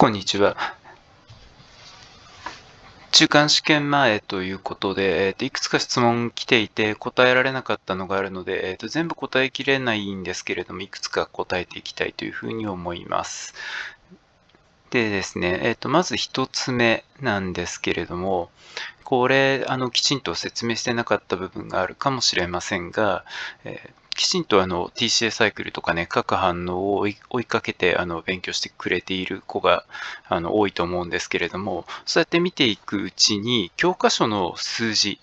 こんにちは。中間試験前ということで、えー、といくつか質問来ていて答えられなかったのがあるので、えー、と全部答えきれないんですけれども、いくつか答えていきたいというふうに思います。でですね、えー、とまず1つ目なんですけれども、これあのきちんと説明してなかった部分があるかもしれませんが、えーきちんとあの TCA サイクルとかね、各反応を追いかけてあの勉強してくれている子があの多いと思うんですけれども、そうやって見ていくうちに、教科書の数字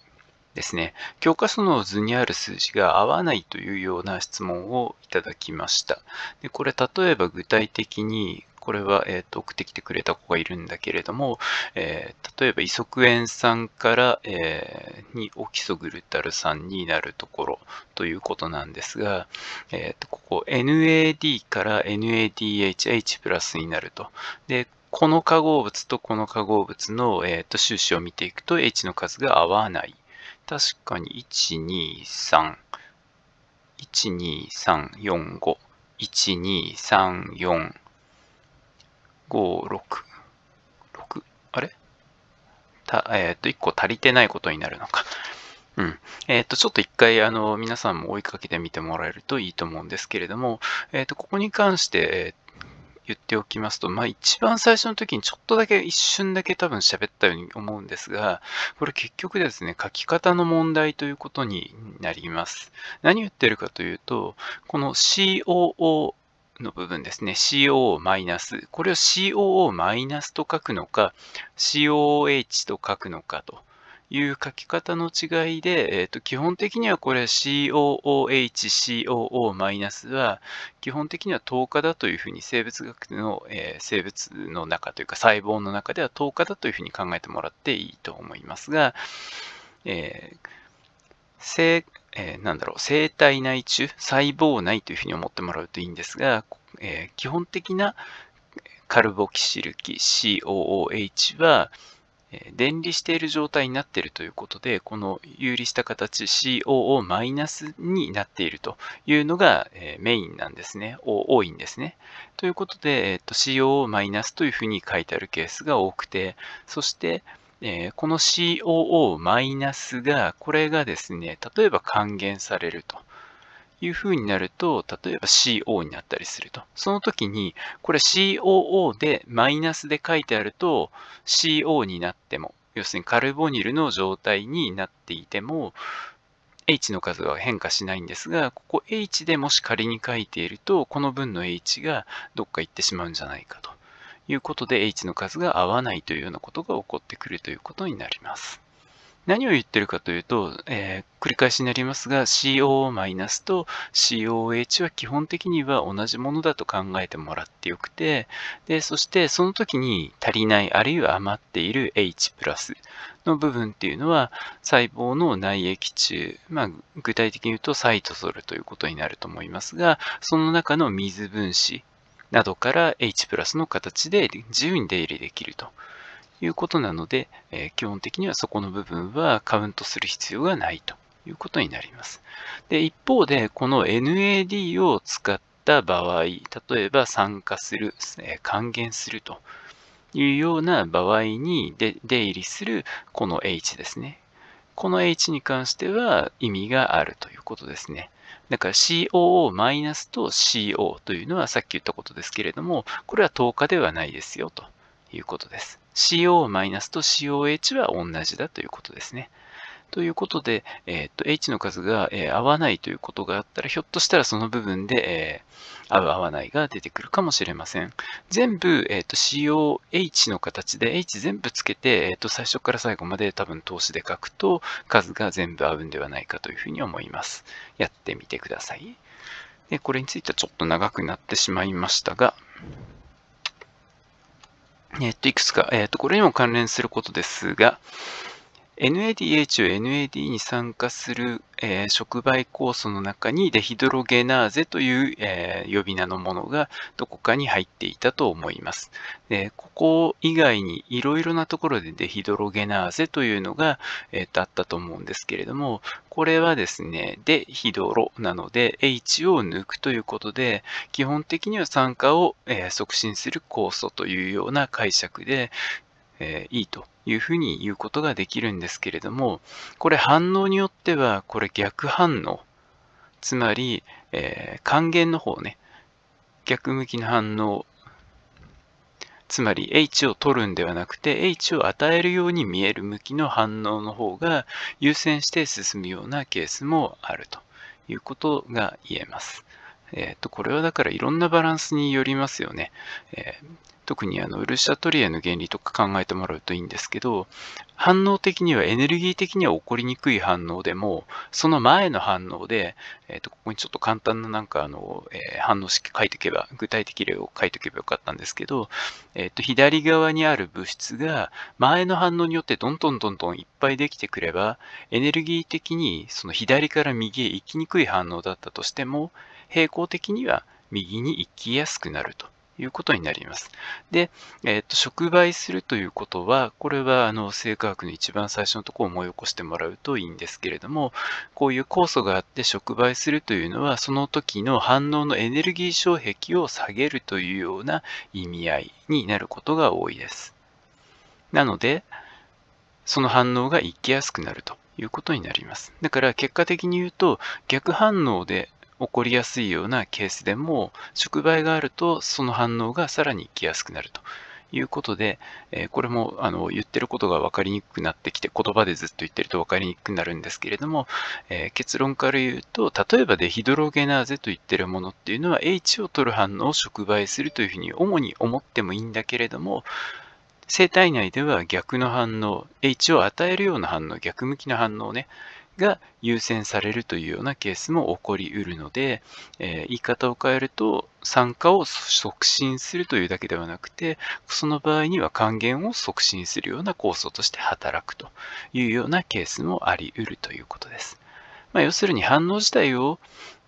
ですね、教科書の図にある数字が合わないというような質問をいただきました。でこれ、例えば具体的にこれは、えー、と送ってきてくれた子がいるんだけれども、えー、例えば、イソクエン酸から、えー、にオキソグルタル酸になるところということなんですが、えー、とここ NAD から NADHH プラスになると。でこの化合物とこの化合物の、えー、と収支を見ていくと H の数が合わない。確かに123。12345。12345。5、6。6? あれたえっ、ー、と、1個足りてないことになるのか。うん。えっ、ー、と、ちょっと一回、あの、皆さんも追いかけてみてもらえるといいと思うんですけれども、えっ、ー、と、ここに関して、えー、言っておきますと、まあ一番最初の時にちょっとだけ一瞬だけ多分喋ったように思うんですが、これ結局ですね、書き方の問題ということになります。何言ってるかというと、この COO の部分ですね、COO- これを COO- と書くのか、COH と書くのかという書き方の違いで、えー、と基本的にはこれ COOH、COO- マイナスは基本的には10日だというふうに生物学の、えー、生物の中というか細胞の中では10日だというふうに考えてもらっていいと思いますが、えーえー、なんだろう、生体内中、細胞内というふうに思ってもらうといいんですが、えー、基本的なカルボキシル基 COOH は、えー、電離している状態になっているということで、この有利した形 COO- になっているというのが、えー、メインなんですね。多いんですね。ということで、えーと、COO- というふうに書いてあるケースが多くて、そして、えー、この COO マイナスが、これがですね、例えば還元されるというふうになると、例えば CO になったりすると。その時に、これ COO でマイナスで書いてあると、CO になっても、要するにカルボニルの状態になっていても、H の数は変化しないんですが、ここ H でもし仮に書いていると、この分の H がどっか行ってしまうんじゃないかと。いうことで h の数が合わないというようなことが起こってくるということになります。何を言ってるかというと、えー、繰り返しになりますが COO- と COH は基本的には同じものだと考えてもらってよくてでそしてその時に足りないあるいは余っている H プラスの部分っていうのは細胞の内液中、まあ、具体的に言うとサイトソルということになると思いますがその中の水分子などから H プラスの形で自由に出入りできるということなので、え基本的にはそこの部分はカウントする必要がないということになります。で、一方で、この NAD を使った場合、例えば参加する、え還元するというような場合に出入りするこの H ですね。この H に関しては意味があるということですね。だから COO マイナスと CO というのはさっき言ったことですけれども、これは10日ではないですよということです。CO マイナスと COH は同じだということですね。ということで、えっ、ー、と、h の数が、えー、合わないということがあったら、ひょっとしたらその部分で、えー、合う合わないが出てくるかもしれません。全部、えっ、ー、と、COH の形で h 全部つけて、えっ、と、最初から最後まで多分通しで書くと、数が全部合うんではないかというふうに思います。やってみてください。で、これについてはちょっと長くなってしまいましたが、えっと、いくつか、えっと、これにも関連することですが、NADH、を NAD に参加する、えー、触媒酵素の中にデヒドロゲナーゼという、えー、呼び名のものがどこかに入っていたと思います。でここ以外にいろいろなところでデヒドロゲナーゼというのが、えー、あったと思うんですけれども、これはですね、デヒドロなので H を抜くということで、基本的には酸化を、えー、促進する酵素というような解釈で、えー、いいというふうに言うことができるんですけれども、これ反応によっては、これ逆反応。つまり、えー、還元の方ね、逆向きの反応。つまり H を取るんではなくて H を与えるように見える向きの反応の方が優先して進むようなケースもあるということが言えます。えっ、ー、と、これはだからいろんなバランスによりますよね。えー特にあのウルシャトリエの原理とか考えてもらうといいんですけど、反応的にはエネルギー的には起こりにくい反応でも、その前の反応で、えっ、ー、とここにちょっと簡単ななんかあの、えー、反応式書いておけば、具体的例を書いておけばよかったんですけど、えっ、ー、と左側にある物質が前の反応によってどんどんどんどんいっぱいできてくれば、エネルギー的にその左から右へ行きにくい反応だったとしても、平行的には右に行きやすくなると。いうことになります。で、えっ、ー、と、触媒するということは、これは、あの、生化学の一番最初のところを思い起こしてもらうといいんですけれども、こういう酵素があって触媒するというのは、その時の反応のエネルギー障壁を下げるというような意味合いになることが多いです。なので、その反応が生きやすくなるということになります。だから結果的に言うと逆反応で起こりやすいようなケースでも触媒があるとその反応がさらに来やすくなるということで、えこれもあの言ってることが分かりにくくなってきて言葉でずっと言ってると分かりにくくなるんですけれども、え結論から言うと例えばデヒドロゲナーゼと言ってるものっていうのは H を取る反応を触媒するというふうに主に思ってもいいんだけれども生体内では逆の反応 H を与えるような反応逆向きな反応ねが優先されるというようなケースも起こりうるので、えー、言い方を変えると参加を促進するというだけではなくてその場合には還元を促進するような構想として働くというようなケースもありうるということです。まあ、要するに反応自体を、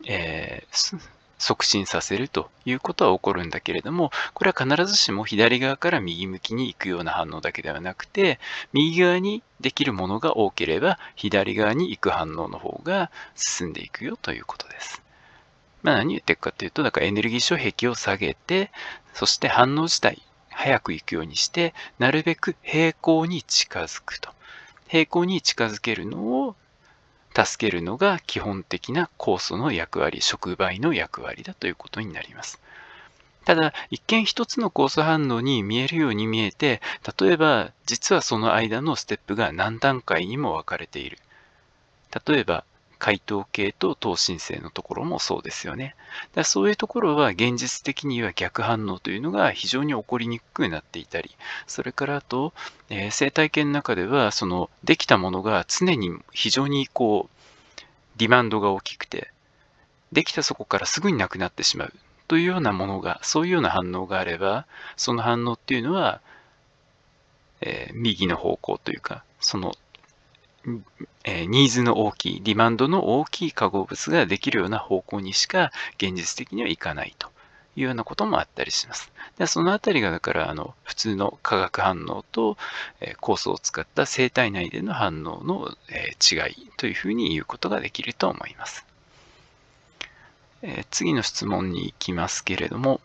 えー促進させるということは起こるんだけれども、これは必ずしも左側から右向きに行くような反応だけではなくて、右側にできるものが多ければ、左側に行く反応の方が進んでいくよということです。まあ、何言ってるかというと、だからエネルギー障壁を下げて、そして反応自体、早く行くようにして、なるべく平行に近づくと。平行に近づけるのを助けるのが基本的な酵素の役割、触媒の役割だということになります。ただ、一見一つの酵素反応に見えるように見えて、例えば、実はその間のステップが何段階にも分かれている。例えば、回答系と等申請のところもそうですよね。だそういうところは現実的には逆反応というのが非常に起こりにくくなっていたり、それからあと、えー、生態系の中ではそのできたものが常に非常にこうディマンドが大きくて、できたそこからすぐになくなってしまうというようなものが、そういうような反応があれば、その反応っていうのは、えー、右の方向というか、そのえニーズの大きい、ディマンドの大きい化合物ができるような方向にしか現実的にはいかないというようなこともあったりします。でそのあたりが、だから、あの、普通の化学反応と、え酵素を使った生体内での反応の、え違いというふうに言うことができると思います。え次の質問に行きますけれども、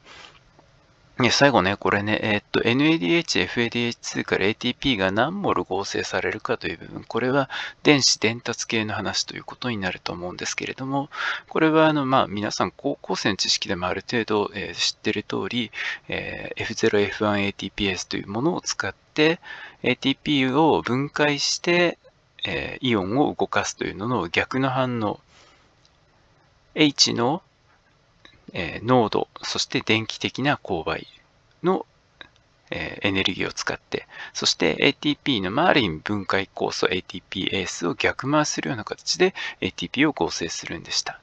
最後ね、これね、えー、っと、NADH、FADH2 から ATP が何モル合成されるかという部分、これは電子伝達系の話ということになると思うんですけれども、これはあの、まあ、皆さん高校生の知識でもある程度、えー、知ってる通り、えー、F0、F1ATPS というものを使って、ATP を分解して、えー、イオンを動かすというのの逆の反応、H のえー、濃度、そして電気的な勾配の、えー、エネルギーを使って、そして ATP のマーリン分解酵素 ATPase を逆回するような形で ATP を合成するんでした。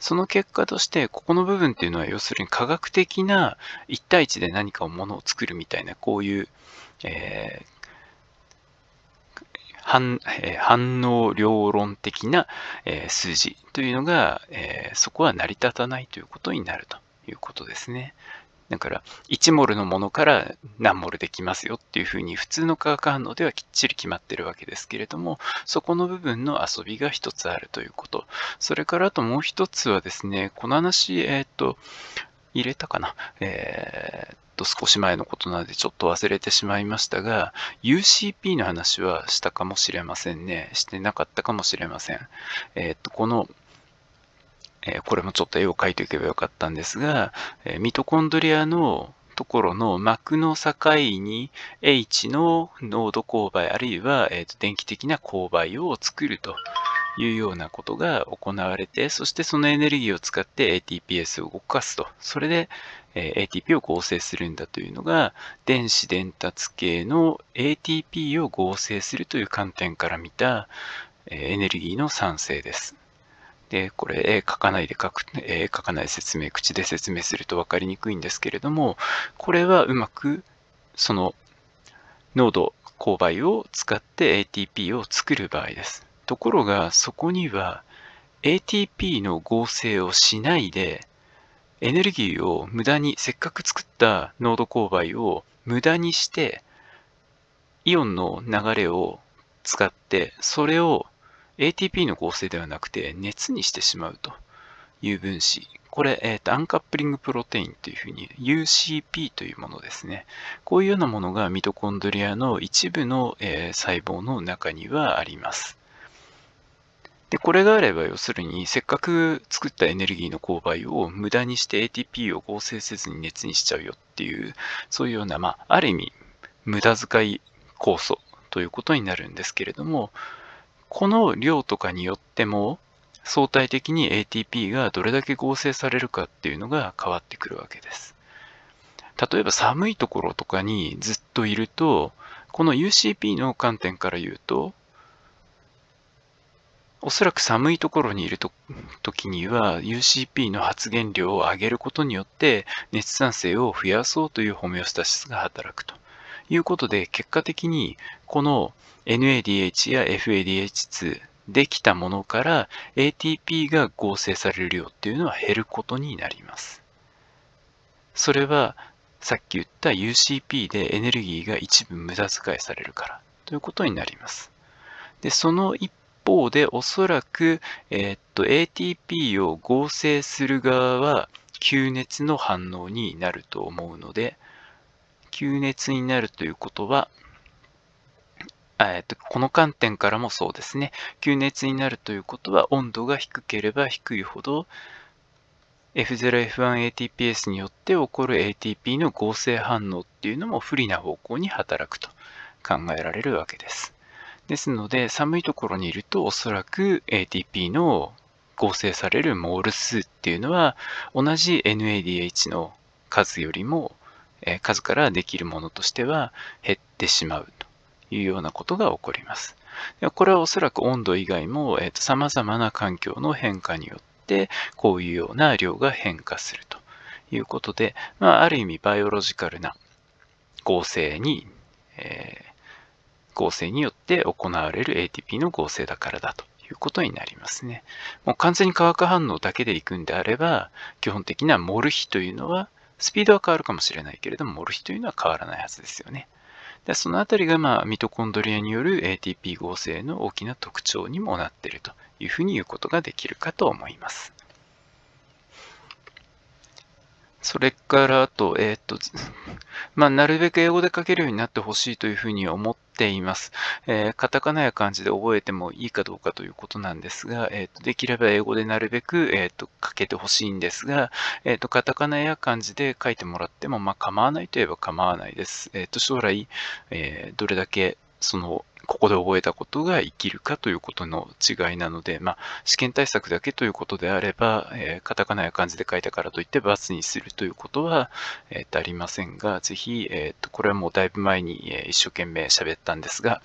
その結果として、ここの部分っていうのは要するに科学的な1対1で何かをものを作るみたいな、こういう、えー、反,、え反応両論的な、え数字というのが、えそこは成り立たないということになるということですね。だから1モルのものから何モルできますよっていうふうに普通の化学反応ではきっちり決まってるわけですけれどもそこの部分の遊びが一つあるということそれからあともう一つはですねこの話えっ、ー、と入れたかなえー、と少し前のことなのでちょっと忘れてしまいましたが、UCP の話はしたかもしれませんね。してなかったかもしれません。えっ、と、この、えー、これもちょっと絵を描いておけばよかったんですが、えー、ミトコンドリアのところの膜の境に H の濃度勾配あるいは、えー、と電気的な勾配を作るというようなことが行われてそしてそのエネルギーを使って ATPS を動かすとそれで、え ATP を合成するんだというのが、電子伝達系の ATP を合成するという観点から見た、えエネルギーの産生です。で、これ、絵描かないで書く、絵描かない説明、口で説明すると分かりにくいんですけれども、これはうまく、その、濃度、勾配を使って ATP を作る場合です。ところが、そこには ATP の合成をしないで、エネルギーを無駄に、せっかく作った濃度勾配を無駄にして、イオンの流れを使って、それを ATP の合成ではなくて熱にしてしまうという分子。これ、えーと、アンカップリングプロテインというふうに UCP というものですね。こういうようなものがミトコンドリアの一部の、えー、細胞の中にはあります。で、これがあれば、要するに、せっかく作ったエネルギーの勾配を無駄にして ATP を合成せずに熱にしちゃうよっていう、そういうような、まあ、ある意味、無駄遣い酵素ということになるんですけれども、この量とかによっても、相対的に ATP がどれだけ合成されるかっていうのが変わってくるわけです。例えば寒いところとかにずっといると、この UCP の観点から言うと、おそらく寒いところにいると時には UCP の発現量を上げることによって熱産生を増やそうというホメオスタシスが働くということで結果的にこの NADH や FADH2 できたものから ATP が合成される量っていうのは減ることになります。それはさっき言った UCP でエネルギーが一部無駄遣いされるからということになります。で、その一方でおそらく、えー、っと ATP を合成する側は吸熱の反応になると思うので吸熱になるということはえっとこの観点からもそうですね吸熱になるということは温度が低ければ低いほど F0F1ATPS によって起こる ATP の合成反応っていうのも不利な方向に働くと考えられるわけです。ですので、寒いところにいるとおそらく ATP の合成されるモール数っていうのは同じ NADH の数よりも、え数からできるものとしては減ってしまうというようなことが起こります。でこれはおそらく温度以外も、えー、と様々な環境の変化によってこういうような量が変化するということで、まあ、ある意味バイオロジカルな合成に、えー合成によって行われる ATP の合成だからだということになりますね。もう完全に化学反応だけでいくんであれば、基本的なモル比というのは、スピードは変わるかもしれないけれども、モル比というのは変わらないはずですよね。でそのあたりが、まあ、ミトコンドリアによる ATP 合成の大きな特徴にもなっているというふうに言うことができるかと思います。それから、あと、えっ、と、まあ、なるべく英語で書けるようになってほしいというふうに思っています。えー、カタカナや漢字で覚えてもいいかどうかということなんですが、えーと、できれば英語でなるべく、えーと、書けてほしいんですが、えーと、とカタカナや漢字で書いてもらっても、まあ、構わないといえば構わないです。えー、と将来、えー、どれだけそのここで覚えたことが生きるかということの違いなので、まあ、試験対策だけということであれば、えー、カタカナや漢字で書いたからといって罰にするということは、えー、とありませんが、ぜひ、えー、とこれはもうだいぶ前に、え一生懸命喋ったんですが、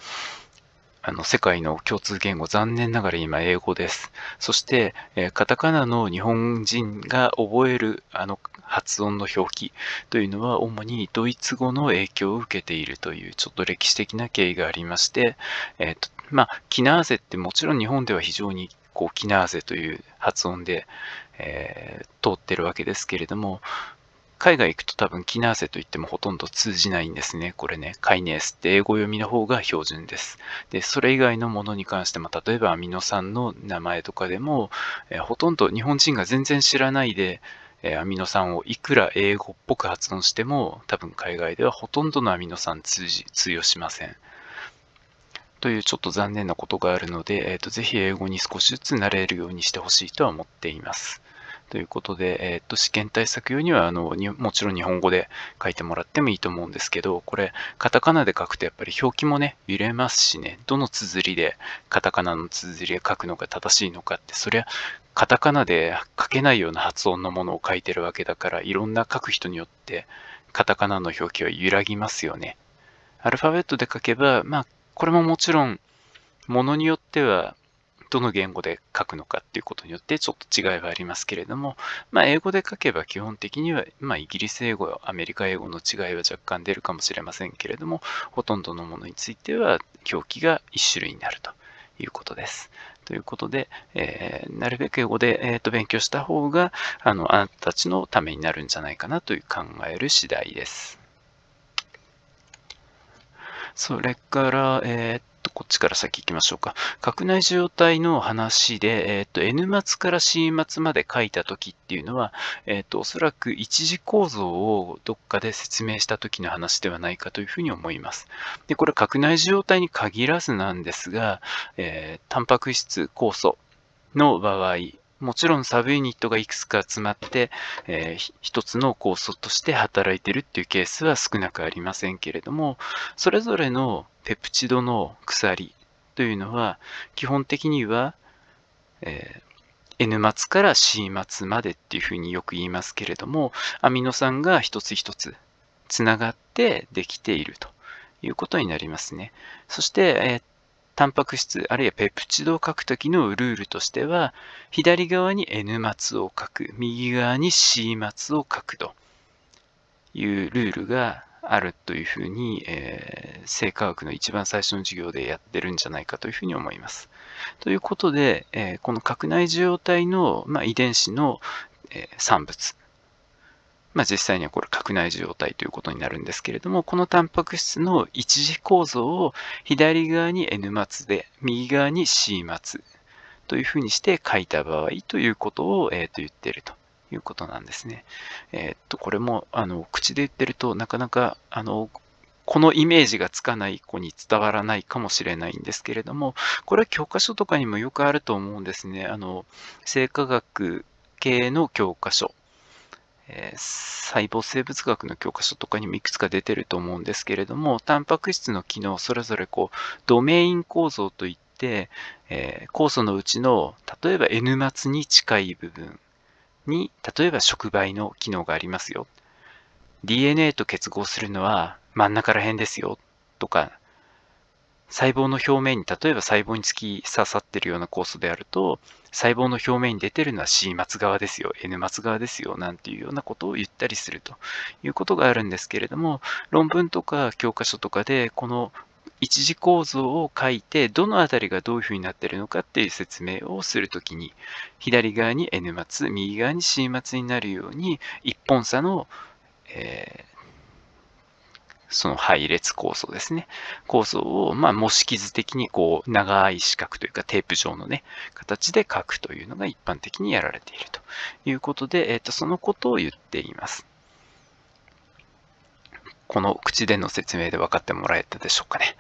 あの、世界の共通言語、残念ながら今英語です。そして、えー、カタカナの日本人が覚える、あの、発音の表記というのは主にドイツ語の影響を受けているというちょっと歴史的な経緯がありまして、えっ、と、まあ、キナーゼってもちろん日本では非常にこうキナーゼという発音で、えー、通ってるわけですけれども、海外行くと多分キナーゼといってもほとんど通じないんですね。これね、カイネースって英語読みの方が標準です。で、それ以外のものに関しても、例えばアミノ酸の名前とかでも、えほとんど日本人が全然知らないで、えー、アミノ酸をいくら英語っぽく発音しても多分海外ではほとんどのアミノ酸通じ通用しません。というちょっと残念なことがあるので、えーと、ぜひ英語に少しずつ慣れるようにしてほしいとは思っています。ということで、えっと、試験対策用には、あの、もちろん日本語で書いてもらってもいいと思うんですけど、これ、カタカナで書くとやっぱり表記もね、揺れますしね、どの綴りで、カタカナの綴りで書くのが正しいのかって、そりゃ、カタカナで書けないような発音のものを書いてるわけだから、いろんな書く人によって、カタカナの表記は揺らぎますよね。アルファベットで書けば、まあ、これももちろん、ものによっては、どの言語で書くのかっていうことによってちょっと違いはありますけれども、まあ、英語で書けば基本的には、まあ、イギリス英語、アメリカ英語の違いは若干出るかもしれませんけれども、ほとんどのものについては表記が1種類になるということです。ということで、えー、なるべく英語で、えー、と勉強した方があの、あなたたちのためになるんじゃないかなという考える次第です。それから、えー、こっちから先行きましょうか。拡内受容体の話で、えっ、ー、と、N 末から C 末まで書いた時っていうのは、えっ、ー、と、おそらく一次構造をどっかで説明した時の話ではないかというふうに思います。で、これは内受容体に限らずなんですが、えー、タンパク質酵素の場合、もちろんサブユニットがいくつか集まって、えー、一つの構想として働いてるっていうケースは少なくありませんけれども、それぞれのペプチドの鎖というのは、基本的には、えー N 末から C 末までっていうふうによく言いますけれども、アミノ酸が一つ一つつながってできているということになりますね。そして、えー、タンパク質、あるいはペプチドを書くときのルールとしては、左側に N 末を書く、右側に C 末を書くというルールがあるというふうに、えー、生化学の一番最初の授業でやってるんじゃないかというふうに思います。ということで、えー、この核内受容体の、まあ、遺伝子の、えー、産物まあ、実際にはこれ核内受容体ということになるんですけれども、このタンパク質の一次構造を左側に N 末で、右側に C 末というふうにして書いた場合ということを、えー、と言っているということなんですね。えー、っと、これも、あの、口で言ってるとなかなか、あの、このイメージがつかない子に伝わらないかもしれないんですけれども、これは教科書とかにもよくあると思うんですね。あの、生化学系の教科書えー、細胞生物学の教科書とかにもいくつか出てると思うんですけれども、タンパク質の機能、それぞれこう、ドメイン構造といって、えー、酵素のうちの、例えば N 末に近い部分に、例えば触媒の機能がありますよ。DNA と結合するのは真ん中ら辺ですよ。とか、細胞の表面に、例えば細胞に突き刺さってるような酵素であると、細胞の表面に出てるのは C 末側ですよ、N 末側ですよ、なんていうようなことを言ったりするということがあるんですけれども、論文とか教科書とかで、この一次構造を書いて、どの辺りがどういうふうになっているのかっていう説明をするときに、左側に N 末、右側に C 末になるように、一本差の、えー、その配列構造ですね。構造を、まあ、模式図的にこう、長い四角というかテープ状のね、形で書くというのが一般的にやられているということで、えっ、ー、と、そのことを言っています。この口での説明で分かってもらえたでしょうかね。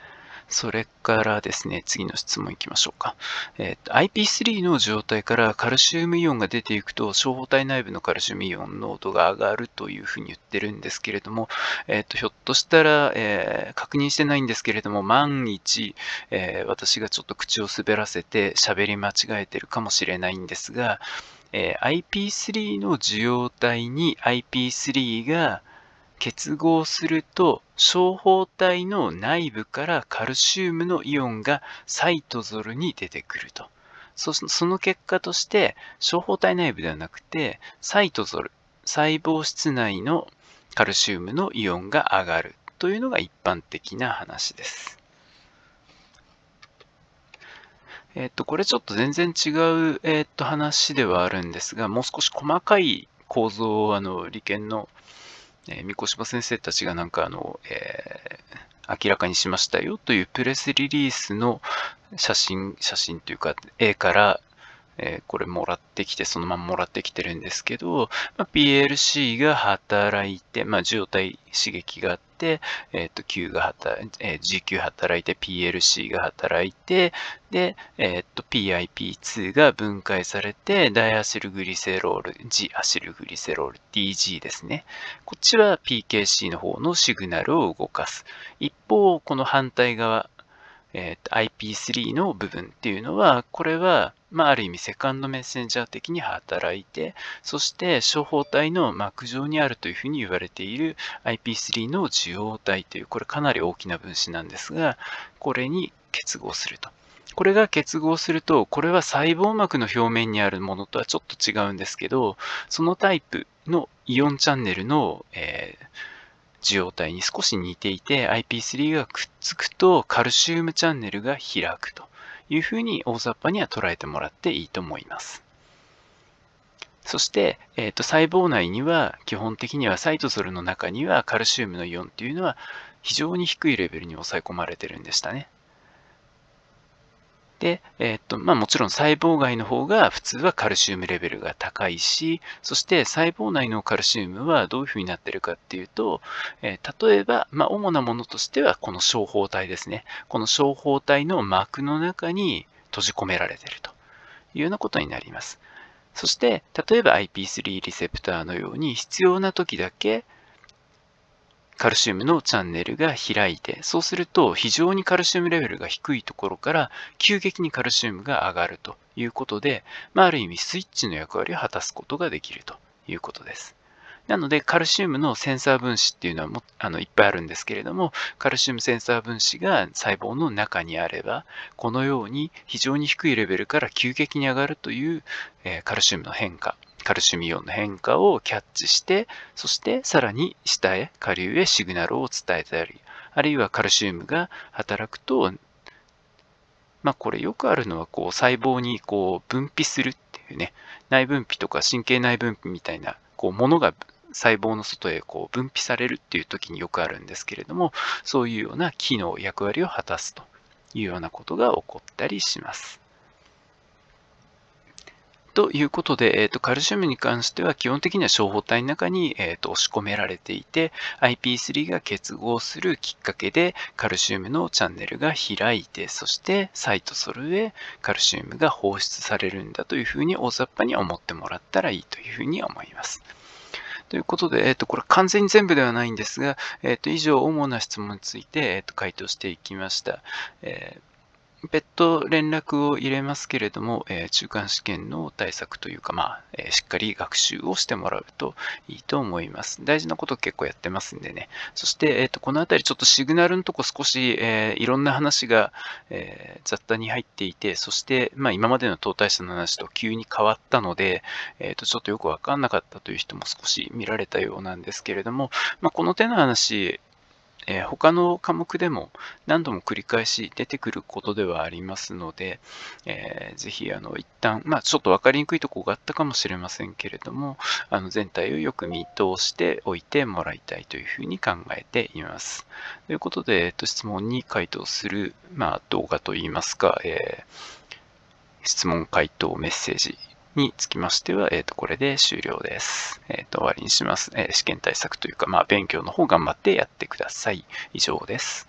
それからですね、次の質問いきましょうか。えー、IP3 の受容体からカルシウムイオンが出ていくと、小胞体内部のカルシウムイオン濃度が上がるというふうに言ってるんですけれども、えーと、ひょっとしたら、えー、確認してないんですけれども、万一、えー、私がちょっと口を滑らせて喋り間違えてるかもしれないんですが、え IP3 の受容体に IP3 が結合すると小胞体の内部からカルシウムのイオンがサイトゾルに出てくると。その結果として小胞体内部ではなくてサイトゾル細胞室内のカルシウムのイオンが上がるというのが一般的な話です。えっと、これちょっと全然違う、えっと、話ではあるんですが、もう少し細かい構造をあの理研のえー、三島先生たちがなんかあの、えー、明らかにしましたよというプレスリリースの写真、写真というか、絵から、えー、これもらってきて、そのままもらってきてるんですけど、まあ、PLC が働いて、まあ、受容刺激があって、えっと、Q が働いて、GQ 働いて、PLC が働いて、で、えっと、PIP2 が分解されて、ダイアシルグリセロール、G アシルグリセロール、DG ですね。こっちは PKC の方のシグナルを動かす。一方、この反対側、えっと、IP3 の部分っていうのは、これは、まあ、ある意味セカンドメッセンジャー的に働いて、そして処方体の膜上にあるというふうに言われている IP3 の受容体という、これかなり大きな分子なんですが、これに結合すると。これが結合すると、これは細胞膜の表面にあるものとはちょっと違うんですけど、そのタイプのイオンチャンネルの、えー、受容体に少し似ていて IP3 がくっつくとカルシウムチャンネルが開くと。いうふうに大雑把には捉えてもらっていいと思います。そして、えーと、と細胞内には基本的にはサイトソルの中にはカルシウムのイオンっていうのは非常に低いレベルに抑え込まれてるんでしたね。で、えー、っと、まあもちろん細胞外の方が普通はカルシウムレベルが高いし、そして細胞内のカルシウムはどういうふうになってるかっていうと、えー、例えば、まあ主なものとしてはこの小胞体ですね。この小胞体の膜の中に閉じ込められているというようなことになります。そして、例えば IP3 リセプターのように必要な時だけカルシウムのチャンネルが開いて、そうすると非常にカルシウムレベルが低いところから急激にカルシウムが上がるということで、まあ、ある意味スイッチの役割を果たすことができるということです。なので、カルシウムのセンサー分子っていうのはもあのいっぱいあるんですけれども、カルシウムセンサー分子が細胞の中にあれば、このように非常に低いレベルから急激に上がるという、えー、カルシウムの変化カルシウムイオンの変化をキャッチして、そしてさらに下へ、下流へシグナルを伝えたり、あるいはカルシウムが働くと、まあこれよくあるのはこう細胞にこう分泌するっていうね、内分泌とか神経内分泌みたいなこうものが細胞の外へこう分泌されるっていう時によくあるんですけれども、そういうような機能、役割を果たすというようなことが起こったりします。ということで、えっ、と、カルシウムに関しては基本的には小胞体の中に、えっ、と、押し込められていて、IP3 が結合するきっかけで、カルシウムのチャンネルが開いて、そしてサイトソルへカルシウムが放出されるんだというふうに大雑把に思ってもらったらいいというふうに思います。ということで、えっ、ー、と、これ完全に全部ではないんですが、えっ、ー、と、以上、主な質問について、えっ、ー、と、回答していきました。えー別途連絡を入れますけれども、えー、中間試験の対策というか、まあえー、しっかり学習をしてもらうといいと思います。大事なこと結構やってますんでね。そして、えーと、このあたりちょっとシグナルのとこ少し、えー、いろんな話が、え雑多に入っていて、そして、まあ、今までの東大者の話と急に変わったので、えーと、とちょっとよくわかんなかったという人も少し見られたようなんですけれども、まあ、この手の話、えー、他の科目でも何度も繰り返し出てくることではありますので、えー、ぜひあの一旦、まあ、ちょっと分かりにくいところがあったかもしれませんけれどもあの全体をよく見通しておいてもらいたいというふうに考えています。ということで、えっと、質問に回答する、まあ、動画といいますか、えー、質問回答メッセージにつきましては、えっ、ー、と、これで終了です。えっ、ー、と、終わりにします。えー、試験対策というか、まあ、勉強の方頑張ってやってください。以上です。